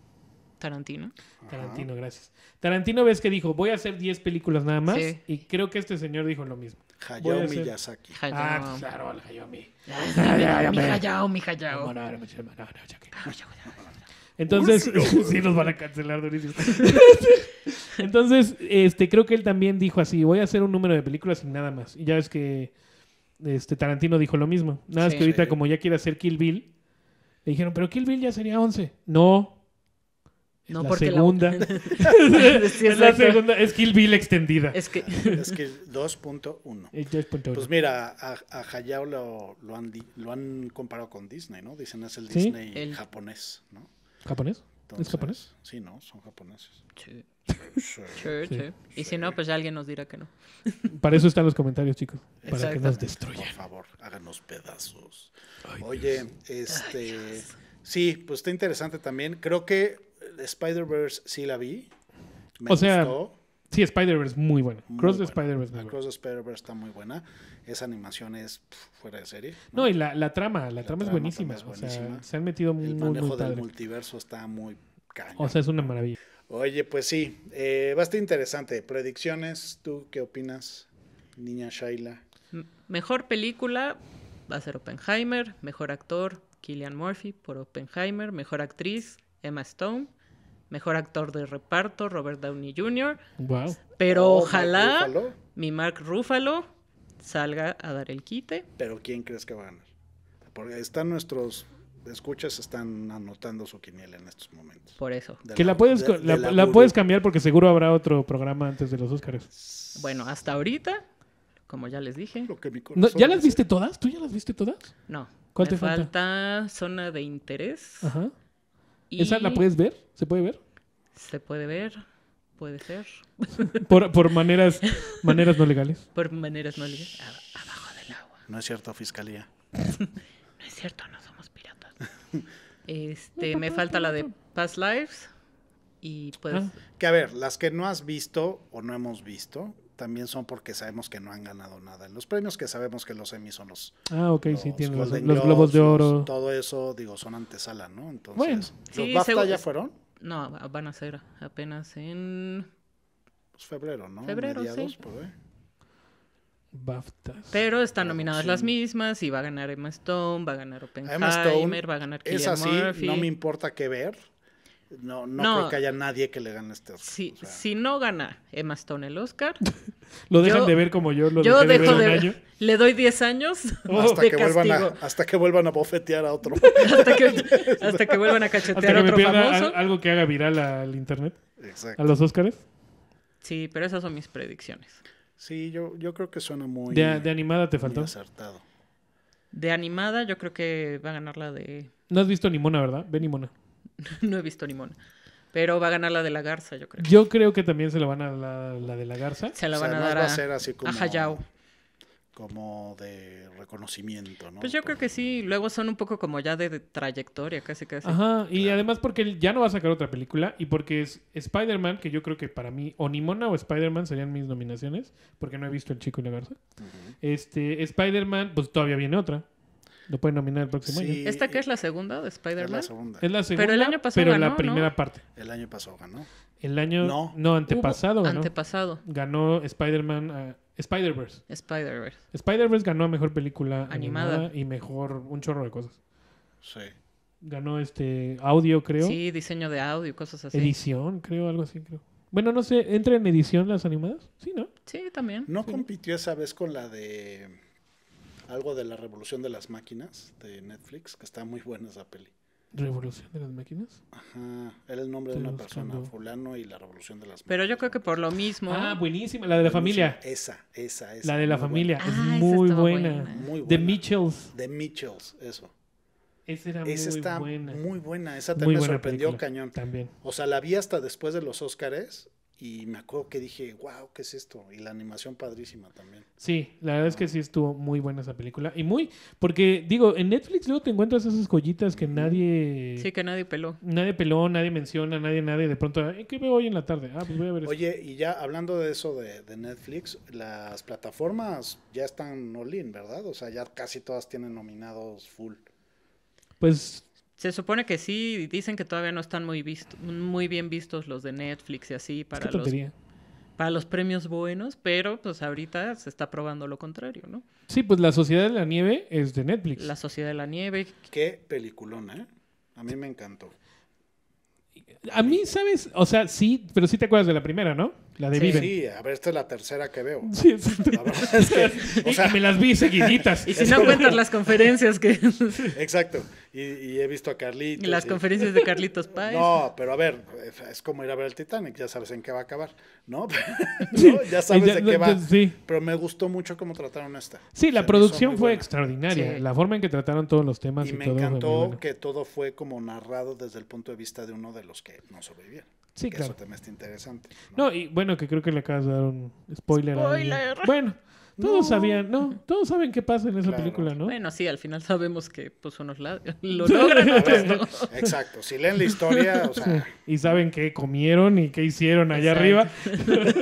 Tarantino. Tarantino, gracias. Tarantino ves que dijo, voy a hacer 10 películas nada más. Y creo que este señor dijo lo mismo. Voy a Hayao Miyazaki. Ah, claro, el Hayao Mi. Hayao, mi Hayao, No, no, no, entonces, sí nos van a cancelar durísimo. Entonces, este, creo que él también dijo así, voy a hacer un número de películas y nada más. Y ya ves que este, Tarantino dijo lo mismo. Nada más que ahorita, como ya quiere hacer Kill Bill, le dijeron, pero Kill Bill ya sería 11. No. no, la porque segunda. es la segunda. Es Kill Bill extendida. Es que. Es que 2.1. Pues mira, a, Hayao lo, han, comparado con Disney, ¿no? Dicen es el Disney japonés, ¿no? ¿Japonés? ¿Es japonés? Sí, no, son japoneses. Sí. Sí. Sí, Y si no, pues ya alguien nos dirá que no. Para eso están los comentarios, chicos. Para que nos destruyan. Por favor, háganos pedazos. Oye, este. sí, pues está interesante también. Creo que Spider-Verse sí la vi. o sea, Sí, Spider-Verse muy buena. Cross the Spider-Verse Cross Spider-Verse está muy buena. Esa animación es fuera de serie. No, y la, trama, la, trama, es buenísima. se han metido muy El manejo del multiverso está muy cañón. O sea, es una maravilla. Oye, pues sí, bastante eh, interesante. Predicciones, ¿tú qué opinas, niña Shaila? Mejor película va a ser Oppenheimer, mejor actor Killian Murphy por Oppenheimer, mejor actriz Emma Stone, mejor actor de reparto, Robert Downey Jr. Wow. Pero oh, ojalá mi Mark Ruffalo salga a dar el quite. Pero ¿quién crees que va a ganar? Porque están nuestros escuchas, están anotando su quiniela en estos momentos. Por eso. que la, puedes, la, puedes cambiar porque seguro habrá otro programa antes de los Oscars. Bueno, hasta ahorita, como ya les dije. ¿Ya las viste todas? ¿Tú ya las viste todas? No. ¿Cuál me te falta? falta? Zona de interés. Ajá. ¿Esa la puedes ver? ¿Se puede ver? Se puede ver, puede ser. Por, maneras, maneras no legales. Por maneras no legales. abajo del agua. No es cierto, fiscalía. no es cierto, no somos piratas. Este, me falta la de Past Lives. Y pues. Ah. Que a ver, las que no has visto o no hemos visto, también son porque sabemos que no han ganado nada. En los premios que sabemos que los Emmy son los. Ah, ok, sí, tienen los, globos de oro. todo eso, digo, son antesala, ¿no? Entonces, bueno. ¿los BAFTA ya fueron? no, van a ser apenas en... Pues febrero, ¿no? Febrero, sí. Pero están nominadas las mismas y va a ganar Emma Stone, va a ganar Oppenheimer, Stone, va a ganar Es así, no me importa qué ver. No, no, creo que haya nadie que le gane este Oscar. Si, no gana Emma Stone el Oscar. lo dejan de ver como yo lo yo dejo de ver Le doy 10 años. hasta, que vuelvan a, hasta que vuelvan a bofetear a otro. hasta, que, vuelvan a cachetear a otro famoso. algo que haga viral al internet. Exacto. A los Oscars. Sí, pero esas son mis predicciones. Sí, yo, yo creo que suena muy. De, de animada te faltó. De animada, yo creo que va a ganar la de. No has visto Mona ¿verdad? Ve Nimona. no he visto Nimona Pero va a ganar la de la Garza, yo creo. Yo creo que también se la van a la, la de la Garza. Se la van a dar a, como, Como de reconocimiento, ¿no? Pues yo creo que sí. Luego son un poco como ya de, trayectoria, casi casi. Ajá, y además porque ya no va a sacar otra película y porque es Spider-Man, que yo creo que para mí, o Nimona o Spider-Man serían mis nominaciones, porque no he visto El Chico y la Garza. Este, Spider-Man, pues todavía viene otra. Lo pueden nominar el próximo año. ¿Esta que es la segunda de Spider-Man? Es la segunda. pero, el año pasado pero la primera parte. El año pasado ganó. El año... No, antepasado ganó. Antepasado. Ganó Spider-Man... a ah, Spider-Verse. Spider-Verse. Spider-Verse ganó a mejor película animada. y mejor un chorro de cosas. Sí. Ganó este audio, creo. Sí, diseño de audio, cosas así. Edición, creo, algo así, creo. Bueno, no sé, ¿entra en edición las animadas? Sí, ¿no? Sí, también. No compitió esa vez con la de algo de la Revolución de las Máquinas de Netflix, que está muy buena esa peli. ¿Revolución de las máquinas? Ajá, era el nombre de una persona, fulano y la revolución de las máquinas. Pero yo creo que por lo mismo. Ah, buenísima, la de la familia. Esa, esa, esa. La de la familia, es ah, muy buena. De Muy buena. The Mitchells. The Mitchells, eso. Esa era esa muy está Muy buena, esa también sorprendió cañón. También. O sea, la vi hasta después de los Óscares y me acuerdo que dije, wow, ¿qué es esto? Y la animación padrísima también. Sí, la verdad es que sí estuvo muy buena esa película. Y muy, porque digo, en Netflix luego te encuentras esas joyitas que nadie... Sí, que nadie peló. Nadie peló, nadie menciona, nadie, nadie. De pronto, ¿qué veo hoy en la tarde? Ah, pues voy a ver eso. Oye, y ya hablando de eso de, de, Netflix, las plataformas ya están all in, ¿verdad? O sea, ya casi todas tienen nominados full. Pues se supone que sí, dicen que todavía no están muy, visto, muy bien vistos los de Netflix y así para, los, para los premios buenos, pero pues ahorita se está probando lo contrario, ¿no? Sí, pues La Sociedad de la Nieve es de Netflix. La Sociedad de la Nieve. Qué peliculona, ¿eh? A mí me encantó. A mí, ¿sabes? O sea, sí, pero sí te acuerdas de la primera, ¿no? La de sí, Sí, a ver, esta es la tercera que veo. Sí, la o sea, me las vi seguiditas. Y si no cuentas las conferencias que... Exacto. Y, he visto a Carlitos. Y las conferencias de Carlitos Páez. No, pero a ver, es como ir a ver el Titanic, ya sabes en qué va a acabar, ¿no? Ya sabes en qué va. Sí. Pero me gustó mucho cómo trataron esta. Sí, la producción fue extraordinaria, la forma en que trataron todos los temas. Y, me encantó que todo fue como narrado desde el punto de vista de uno de los que no sobrevivieron. Sí, claro. Eso también está interesante. ¿no? y bueno, que creo que le acabas de dar un spoiler. Bueno, todos sabían, ¿no? Todos saben qué pasa en esa película, ¿no? Bueno, sí, al final sabemos que pues unos la... lo logran. exacto, si leen la historia, Y saben qué comieron y qué hicieron allá arriba.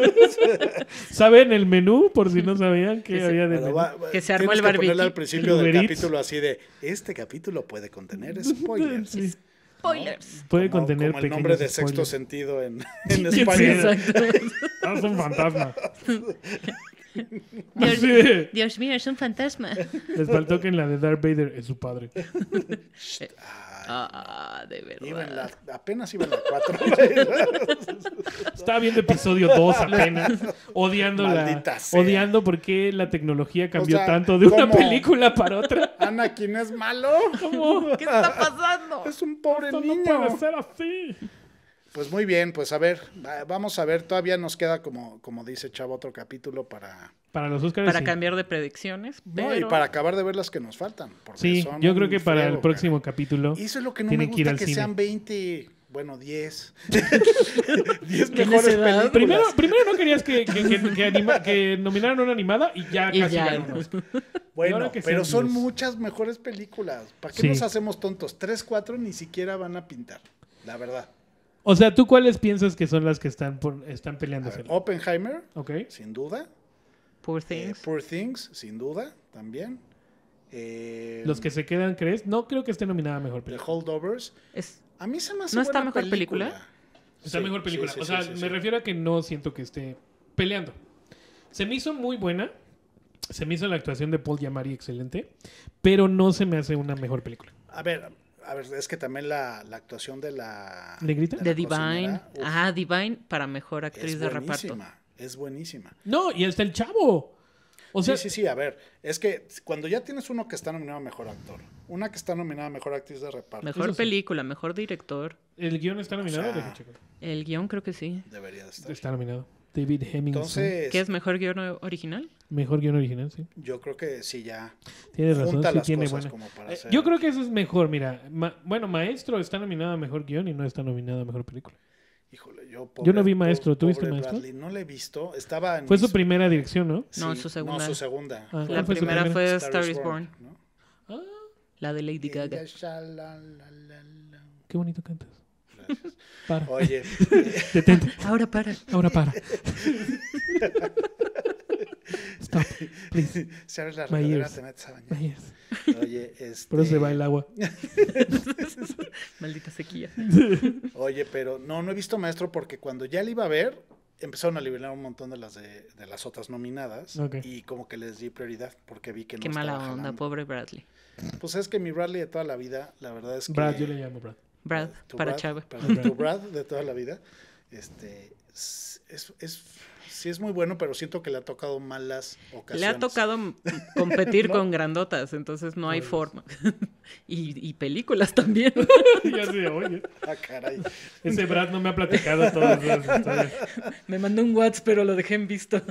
saben el menú, por si no sabían qué que había de que se armó el barbecue. al principio del capítulo así de, este capítulo puede contener spoilers. Sí. Spoilers. Puede como, contener como el nombre de sexto sentido en, en español. es un fantasma. Dios, Dios mío, es un fantasma. Les faltó que en la de Darth Vader es su padre. Ah ah, de verdad. apenas iban en la 4. Estaba viendo episodio 2 apenas. Odiando Odiando por qué la tecnología cambió tanto de una película para otra. Ana, ¿quién es malo. ¿Qué está pasando? Es un pobre niño. No puede ser así. Pues muy bien, pues a ver, vamos a ver, todavía nos queda como, como dice Chavo otro capítulo para... Para los Para cambiar de predicciones. y para acabar de ver las que nos faltan. Sí, yo creo que para el próximo capítulo. eso es lo que no me gusta, que, sean 20 bueno, 10. 10 mejores películas. Primero, no querías que, nominaran una animada y ya Bueno, pero son muchas mejores películas. ¿Para qué nos hacemos tontos? 3, 4 ni siquiera van a pintar, la verdad. O sea, ¿tú cuáles piensas que son las que están, por, están peleándose? Oppenheimer, okay. sin duda. Poor eh, Things. Poor Things, sin duda, también. Eh, Los que se quedan, ¿crees? No creo que esté nominada a mejor película. The Holdovers. a mí se me hace ¿No está mejor película? Está mejor película. o sea, me refiero a que no siento que esté peleando. Se me hizo muy buena. Se me hizo la actuación de Paul Yamari excelente. Pero no se me hace una mejor película. A ver, a ver, es que también la, la actuación de la... ¿De, Divine. ah, Divine para mejor actriz de reparto. Es buenísima. No, y hasta el chavo. sí, sí, sí, a ver, es que cuando ya tienes uno que está nominado a mejor actor, una que está nominada a mejor actriz de reparto. Mejor película, mejor director. ¿El guión está nominado? el guión creo que sí. Debería estar. Está nominado. David Hemmingson. ¿Qué es mejor guión original? Mejor guión original, sí. Yo creo que sí, ya. Tienes razón, sí tiene buena. Como para eh, Yo creo que eso es mejor, mira. bueno, Maestro está nominado a mejor guión y no está nominado a mejor película. Híjole, yo, pobre, yo no vi Maestro, ¿tú viste Maestro? no le he visto, estaba en Fue su primera dirección, ¿no? no, su segunda. No, su segunda. Ah, la primera, fue Star, is Born. ¿no? ah. La de Lady Gaga. Qué bonito cantas. Para. Oye. Ahora para. Ahora para. Stop, please. Si la te metes a bañar. Oye, este se va el agua. Maldita sequía. Oye, pero no, no he visto Maestro porque cuando ya le iba a ver, empezaron a liberar un montón de las de, las otras nominadas y como que les di prioridad porque vi que no Qué mala onda, pobre Bradley. Pues es que mi Bradley de toda la vida, la verdad es que Brad, yo le llamo Brad. Brad, eh, para Chávez. Para tu Brad de toda la vida. Este, es, es sí es muy bueno, pero siento que le ha tocado malas ocasiones. Le ha tocado competir con grandotas, entonces no hay pues. forma. y, películas también. ya se oye. Ah, caray. Ese Brad no me ha platicado todas Me mandó un WhatsApp, pero lo dejé en visto.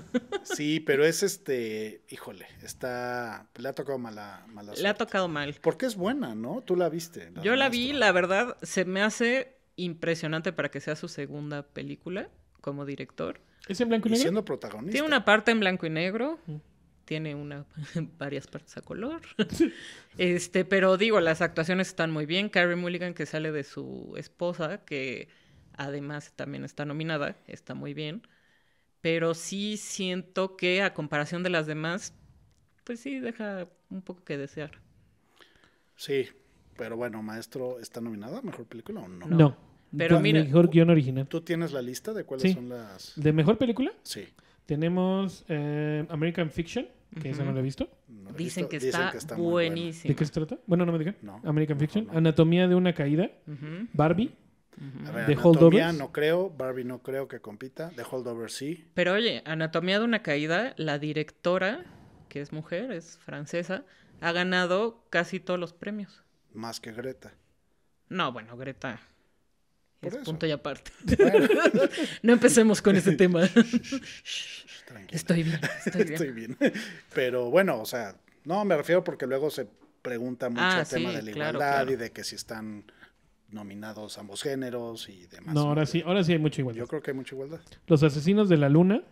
sí, pero es este, híjole, está, le ha tocado mala, mala Le ha tocado mal. Porque es buena, ¿no? Tú la viste. Yo la vi, la verdad, se me hace impresionante para que sea su segunda película como director. ¿Es en blanco y, negro? siendo protagonista. Tiene una parte en blanco y negro. Tiene una, varias partes a color. este, pero digo, las actuaciones están muy bien. Carrie Mulligan, que sale de su esposa, que además también está nominada, está muy bien. Pero sí siento que a comparación de las demás, pues sí deja un poco que desear. Sí, pero bueno, maestro, ¿está nominada a mejor película o no? No. Pero pues, mira, mejor guión original. ¿Tú tienes la lista de cuáles son las...? ¿De mejor película? Sí. Tenemos eh, American Fiction, que esa no la he visto. dicen, Que está buenísima. ¿De qué se trata? Bueno, no me digan. American Fiction. Anatomía de una caída. Barbie. De Holdover no creo, Barbie no creo que compita, The Holdover sí. Pero oye, Anatomía de una caída, la directora, que es mujer, es francesa, ha ganado casi todos los premios. Más que Greta. No, bueno, Greta es punto y aparte. no empecemos con ese tema. estoy bien, estoy bien. Pero bueno, o sea, no, me refiero porque luego se pregunta mucho ah, el tema de la igualdad y de que si están nominados ambos géneros y demás. No, ahora sí, ahora sí hay mucha igualdad. Yo creo que hay mucha igualdad. Los asesinos de la luna.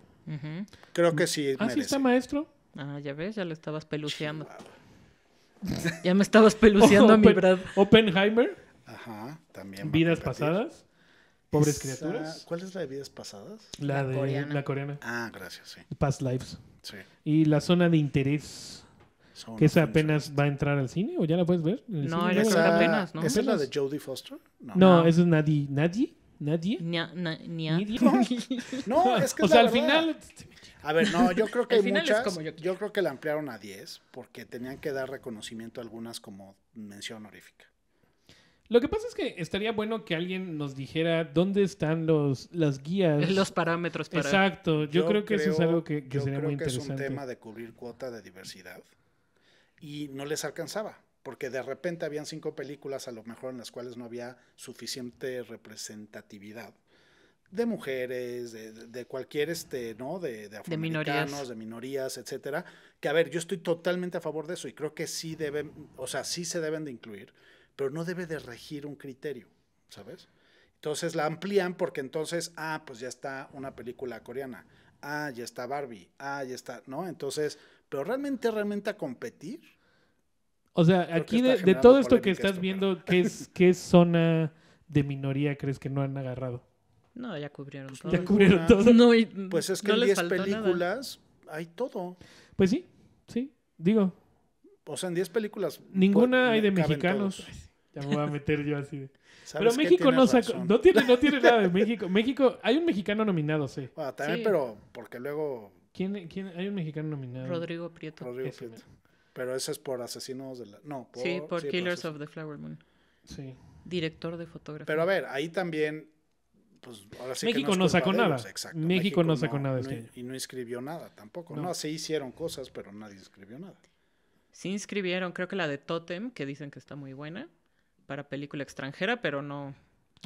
Creo que sí. Ah, sí está maestro. Ah, ya ves, ya lo estabas peluceando. Ya me estabas peluceando a mi verdad. Oppenheimer. Ajá, también. ¿Vidas pasadas? ¿Pobres criaturas? ¿Cuál es la de vidas pasadas? La, de coreana. la coreana. Ah, gracias, sí. Past Lives. Sí. Y la zona de interés. que esa apenas va a entrar al cine o ya la puedes ver. No, esa, apenas, ¿Esa es la de Jodie Foster? No, no, esa es Nadie. ¿Nadie? ¿Nadie? Ni No, es que. o sea, al final. A ver, no, yo creo que hay muchas. yo creo que la ampliaron a 10 porque tenían que dar reconocimiento a algunas como mención honorífica. Lo que pasa es que estaría bueno que alguien nos dijera dónde están los, las guías. Los parámetros para... Exacto, yo, creo que eso es algo que, que sería muy interesante. Yo creo que es un tema de cubrir cuota de diversidad y no les alcanzaba, porque de repente habían cinco películas a lo mejor en las cuales no había suficiente representatividad de mujeres, de, de, cualquier este, ¿no? De, de afroamericanos, de minorías. de minorías. etcétera. Que a ver, yo estoy totalmente a favor de eso y creo que sí deben, o sea, sí se deben de incluir pero no debe de regir un criterio, ¿sabes? Entonces la amplían porque entonces, ah, pues ya está una película coreana, ah, ya está Barbie, ah, ya está, ¿no? Entonces, pero realmente, realmente a competir. O sea, aquí de, todo esto que estás viendo, ¿qué, es, zona de minoría crees que no han agarrado? No, ya cubrieron todo. Ya cubrieron todo. pues es que en 10 películas hay todo. Pues sí, sí. Digo, o sea, en 10 películas. Pues, Ninguna hay de mexicanos. Ya me voy a meter yo así Pero México no sacó. No tiene, no tiene nada de México. México, hay un mexicano nominado, sí. Ah, también, pero porque luego. ¿Quién, ¿Quién, hay un mexicano nominado. Rodrigo Prieto. Rodrigo Prieto. Pero ese es por Asesinos de la. No, por. Sí, por Killers of the Flower Moon. Sí. Director de fotografía. Pero a ver, ahí también. Pues ahora sí México no, no sacó nada. México, no sacó nada este Y no escribió nada tampoco. No. se hicieron cosas, pero nadie escribió nada. Sí inscribieron, creo que la de Totem, que dicen que está muy buena para película extranjera, pero no,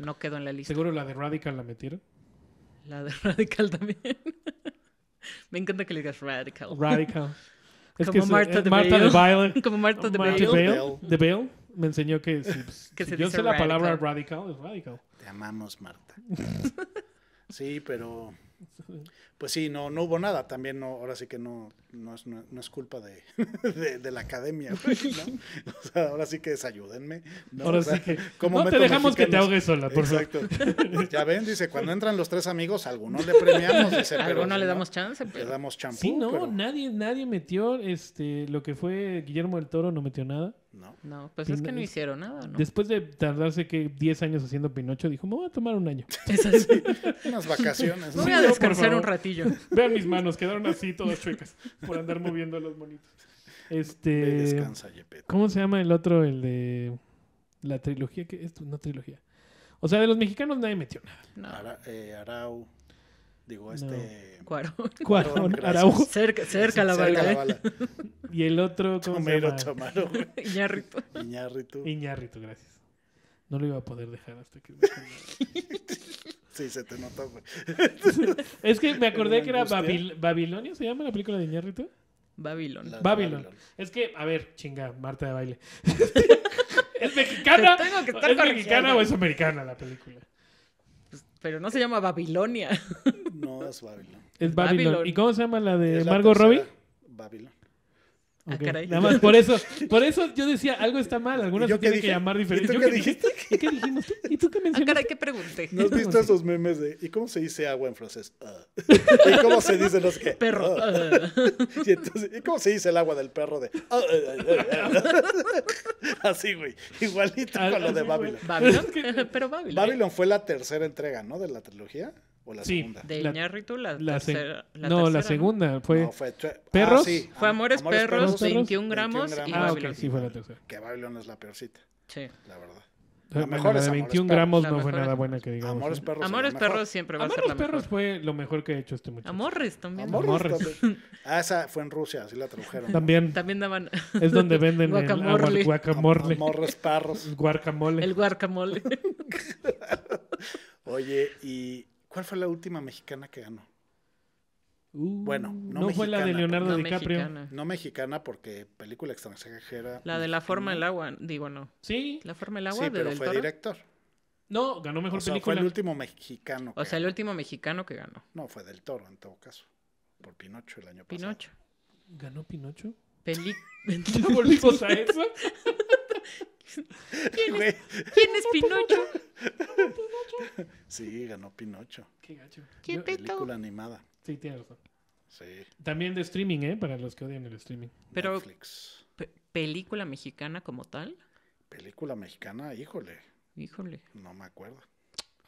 no quedó en la lista. Seguro la de Radical la metieron. La de Radical también. Me encanta que le digas Radical. Radical. como Marta, de Marta de Bale. Como Marta de Bale. De Bale. Me enseñó que si, pues, que yo sé la palabra radical, es radical. Te amamos, Marta. sí, pero pues sí, no, no hubo nada. También no, ahora sí que no, no, es, culpa de, la academia, ahora sí que desayúdenme. ¿no? Ahora sí que. te dejamos que te ahogues sola, por Ya ven, dice, cuando entran los tres amigos, a alguno le premiamos, dice, Alguno le damos chance, pero... Le damos champú. Sí, no, nadie, nadie metió este lo que fue Guillermo del Toro, no metió nada. No. No, pues es que no hicieron nada, Después de tardarse que 10 años haciendo Pinocho, dijo, me voy a tomar un año. Unas vacaciones. ¿no? Voy a descansar un ratillo. Vean mis manos, quedaron así todas chuecas por andar moviendo los monitos. Este. ¿Cómo se llama el otro? El de la trilogía que es una trilogía. O sea, de los mexicanos nadie metió nada. No. Eh, Arau. Digo, este. Cuarón. Cuarón, Araujo. Cerca, cerca la cerca bala. ¿eh? y el otro. ¿cómo Tomero, Tomaro. Iñárritu. Iñárritu. Iñárritu, gracias. No lo iba a poder dejar hasta que. sí, se te notó, güey. es que me acordé que era Babil Babilonia, ¿se llama la película de Iñárritu? Babilón. Babilón. Es que, a ver, chinga, Marta de baile. ¿Es mexicana? tengo que estar es mexicana o es americana la película pero no se llama Babilonia. No es Babilonia. Es Babilonia. ¿Y cómo se llama la de Margot Robbie? Babilonia. Ah, Nada más por eso, por eso yo decía algo está mal, algunas se tienen que llamar diferente. ¿Y tú qué dijiste? ¿Qué, ¿Y tú qué mencionaste? Ah, ¿qué pregunté? ¿No has visto esos memes de ¿y cómo se dice agua en francés? Ah. ¿Y cómo se dice los que? Perro. Ah. Y, cómo se dice el agua del perro de Así, güey. Igualito con lo de Babylon. Babylon. Pero Babylon. Babylon ¿eh? fue la tercera entrega, ¿no? De la trilogía. ¿O la sí, segunda? De Iñárritu, la, tercera, No, la segunda fue... ¿Perros? Ah, sí. Fue ah, Amores, Perros, 21 gramos Ah, ok, sí fue la tercera. Que Babylon es la peorcita. Sí. La verdad. La de 21 gramos no fue nada buena que digamos. Amores ¿eh? perros. Amores perros siempre va a ser Amores perros fue lo mejor que ha hecho este muchacho. Amores también. Amores. Ah, esa fue en Rusia, así la tradujeron. También. También daban. Es donde venden el guacamole. Amores perros. Guacamole. El guacamole. Oye, y ¿Cuál fue la última mexicana que ganó? Uh, bueno, no, no fue la de Leonardo DiCaprio. No mexicana porque película extranjera. La de pues, La forma del agua, digo no. Sí. La forma del agua. pero fue director. No, ganó mejor o sea, Fue el último mexicano. Que o sea, el último mexicano que ganó. No, fue del Toro en todo caso. Por Pinocho el año pasado. Pinocho. ¿Ganó Pinocho? ¿Ya volvimos a eso? ¿Quién es, ¿Quién es Pinocho? Sí, ganó Pinocho. Qué gacho. película animada. Sí, tiene razón. Sí. También de streaming, ¿eh? Para los que odian el streaming. Pero, ¿Película mexicana como tal? Película mexicana, híjole. Híjole. No me acuerdo.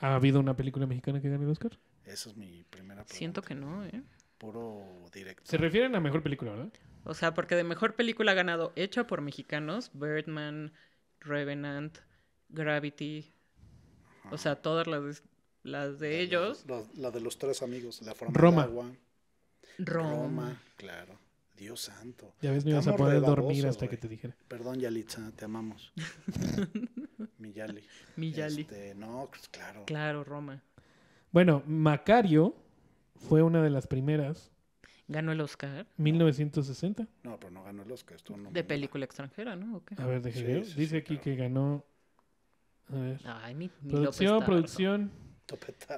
¿Ha habido una película mexicana que gane el Oscar? Esa es mi primera pregunta. Siento que no, ¿eh? Puro directo. Se refieren a mejor película, ¿verdad? O sea, porque de mejor película ha ganado hecha por mexicanos, Birdman, Revenant, Gravity, o sea, todas las, las de ellos. La, de los tres amigos, la forma Roma. De Roma. Roma, claro. Dios santo. Ya ves, no ibas a poder dormir hasta que te dijera. Perdón, Yalitza, te amamos. Mi Yali. Mi Yali. Este, no, pues, claro. Claro, Roma. Bueno, Macario fue una de las primeras ¿Ganó el Oscar? ¿1960? No, pero no ganó el Oscar. de película extranjera, ¿no? A ver, déjeme Dice aquí que ganó. A ver. Ay, mi, mi producción, producción.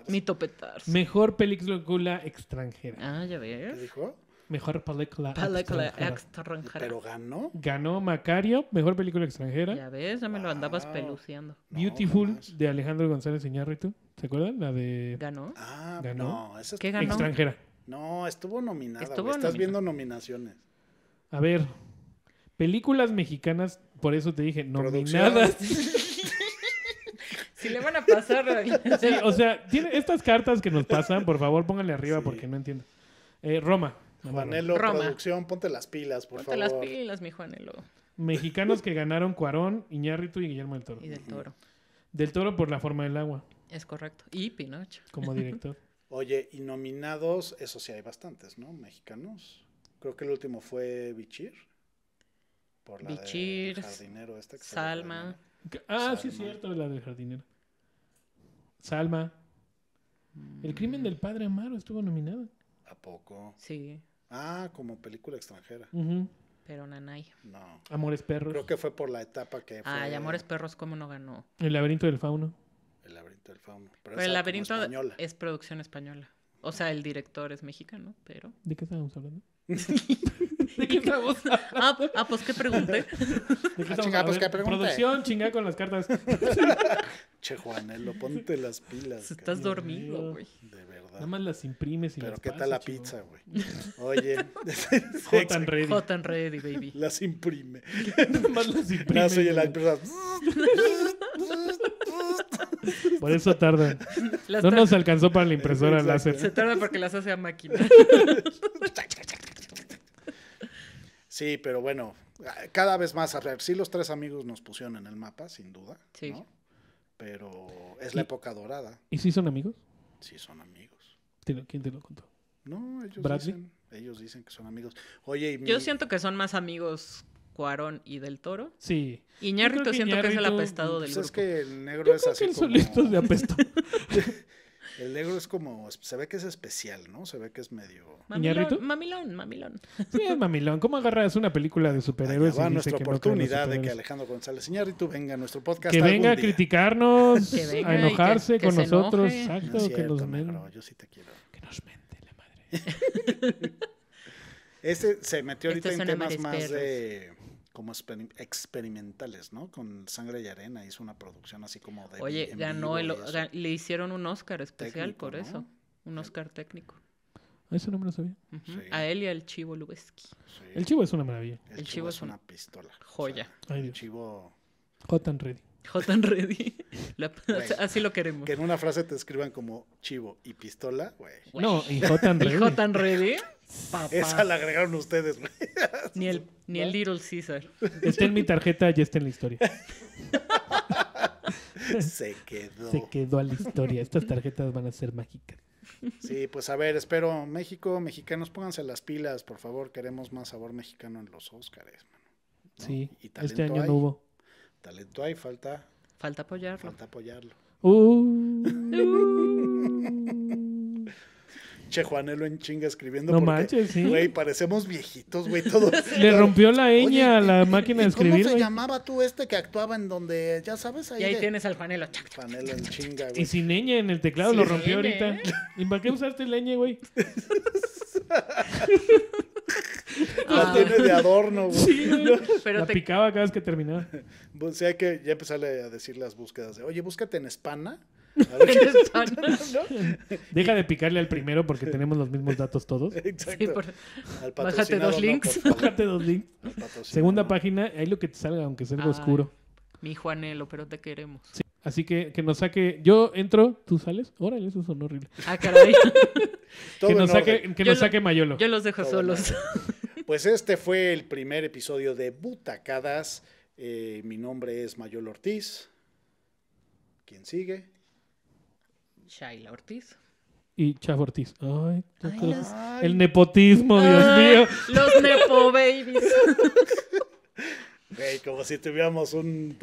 Mi Topetars. Mejor película extranjera. Ah, ya ves. ¿Qué dijo? Mejor película, extranjera. ¿Pero ganó? Ganó Macario, mejor película extranjera. Ya ves, ya me lo andabas peluceando. Beautiful, de Alejandro González Iñárritu. ¿Se acuerdan? La de... ¿Ganó? Ah, ganó. No, es... ¿Qué ganó? Extranjera. No, estuvo nominada. estás viendo nominaciones. A ver, películas mexicanas, por eso te dije, nominadas. si le van a pasar. o sea, tiene estas cartas que nos pasan, por favor, pónganle arriba porque no entiendo. Eh, Roma. Juanelo, producción, ponte las pilas, por favor. Ponte las pilas, mi Juanelo. Mexicanos que ganaron Cuarón, Iñárritu y Guillermo del Toro. Y del Toro. Del Toro por la forma del agua. Es correcto. Y Pinocho. Como director. Oye, y nominados, eso sí hay bastantes, ¿no? Mexicanos. Creo que el último fue Bichir. Por la Bichir, jardinero este Salma. Ah, sí es cierto, la del jardinero. Salma. El crimen del padre Amaro estuvo nominado. ¿A poco? Sí. Ah, como película extranjera. Pero Nanay. No. Amores Perros. Creo que fue por la etapa que fue. Ah, y Amores Perros, ¿cómo no ganó? El laberinto del fauno. El laberinto del el laberinto es producción española. O sea, el director es mexicano, pero... ¿De qué estamos hablando? ¿De qué ah, ah, pues qué pregunté. ¿De qué ah, pues qué pregunté. Producción, chinga con las cartas. che, Juanelo, eh, ponte las pilas. Estás dormido, güey. De verdad. Nada más las imprimes y Pero qué tal la pizza, güey. Oye. Hot and ready. Hot ready, baby. Las imprime. Nada más las imprime. Por eso tardan. no nos alcanzó para la impresora láser. Se tarda porque las hace a máquina. Sí, pero bueno, cada vez más. A sí, los tres amigos nos pusieron en el mapa, sin duda. Sí. Pero es la época dorada. ¿Y si son amigos? Sí, son amigos. ¿Quién te lo contó? No, ellos dicen. Ellos dicen que son amigos. Oye, yo siento que son más amigos Cuarón y del Toro. Sí. Iñárritu siento que es el apestado del pues grupo. Es que el negro es así. el como... de apesto. el negro es como. Se ve que es especial, ¿no? Se ve que es medio. Mamilón, mamilón, mamilón. Sí, es mamilón. ¿Cómo agarras una película de superhéroes? no va y nuestra oportunidad de que Alejandro González Iñárritu venga a nuestro podcast. Que venga a criticarnos, a enojarse con nosotros. Exacto, que nos No, Yo sí te quiero. Que nos mente la madre. Este se metió este ahorita en temas más de, como experimentales, ¿no? Con Sangre y Arena hizo una producción así como de... Oye, ganó, el, le hicieron un Oscar especial por eso, un Oscar técnico. Ah, eso no me lo sabía. A él y al Chivo Lubeski. El Chivo es una maravilla. El, Chivo, es una pistola. Joya. el Chivo... Hot ready. Hot ready. así lo queremos. Que en una frase te escriban como chivo y pistola, güey. No, y hot ready. ready? Esa la agregaron ustedes, Ni el, ni el Little Caesar. Está en mi tarjeta y está en la historia. Se quedó. Se quedó a la historia. Estas tarjetas van a ser mágicas. Sí, pues a ver, espero. México, mexicanos, pónganse las pilas, por favor. Queremos más sabor mexicano en los Óscares, mano. Sí, este año no hubo. Talento hay, falta. Falta apoyarlo. Falta apoyarlo. Uh. Uh pinche Juanelo en chinga escribiendo. No manches, sí. Güey, parecemos viejitos, güey, todos. Le rompió la eña a la máquina de escribir. ¿Cómo se llamaba tú este que actuaba en donde, ya sabes? Ahí y ahí tienes al Juanelo. Juanelo en chinga, güey. Y sin eña en el teclado lo rompió ahorita. ¿eh? ¿Y para qué usaste leña, güey? La ah. tiene de adorno, güey. Sí, pero la te... picaba cada vez que terminaba. O pues sea que ya empezarle a decir las búsquedas de, oye, búscate en Espana Deja de picarle al primero porque tenemos los mismos datos todos. Exacto. Bájate dos links. Segunda página, ahí lo que te salga, aunque sea algo oscuro. Mi Juanelo, pero te queremos. Así que que nos saque. Yo entro, tú sales. Órale, eso son horrible. Ah, caray. que nos saque, que nos saque Mayolo. Yo los dejo solos. Pues este fue el primer episodio de Butacadas. Eh, mi nombre es Mayolo Ortiz. ¿Quién sigue? Shaila Ortiz. Y Chavo Ortiz. Ay, El nepotismo, Dios mío. Los Nepo Babies. Güey, como si tuviéramos un,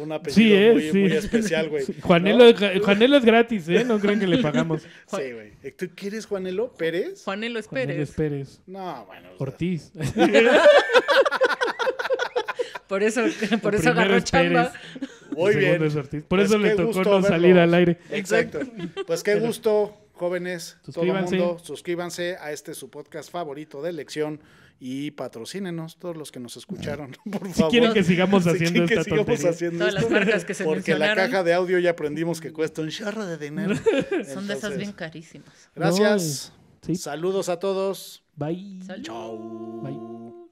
un apellido ¿eh? muy, muy, especial, güey. Juanelo, Juanelo, es gratis, ¿eh? No creen que le pagamos. Sí, güey. Eh, ¿Tú quieres Juanelo Pérez? Juanelo es Pérez. Juanelo es Pérez. No, bueno. Ortiz. por eso, por eso agarró chamba. Muy bien. Por pues eso le tocó no salir al aire. Exacto. Pues qué gusto, jóvenes. todo el mundo, suscríbanse a este su podcast favorito de elección y patrocínenos todos los que nos escucharon, por favor. si quieren que sigamos haciendo esta que haciendo Todas las marcas que se Porque la caja de audio ya aprendimos que cuesta un charro de dinero. Son de esas bien carísimas. Gracias. Saludos a todos. Bye. Chau. Bye.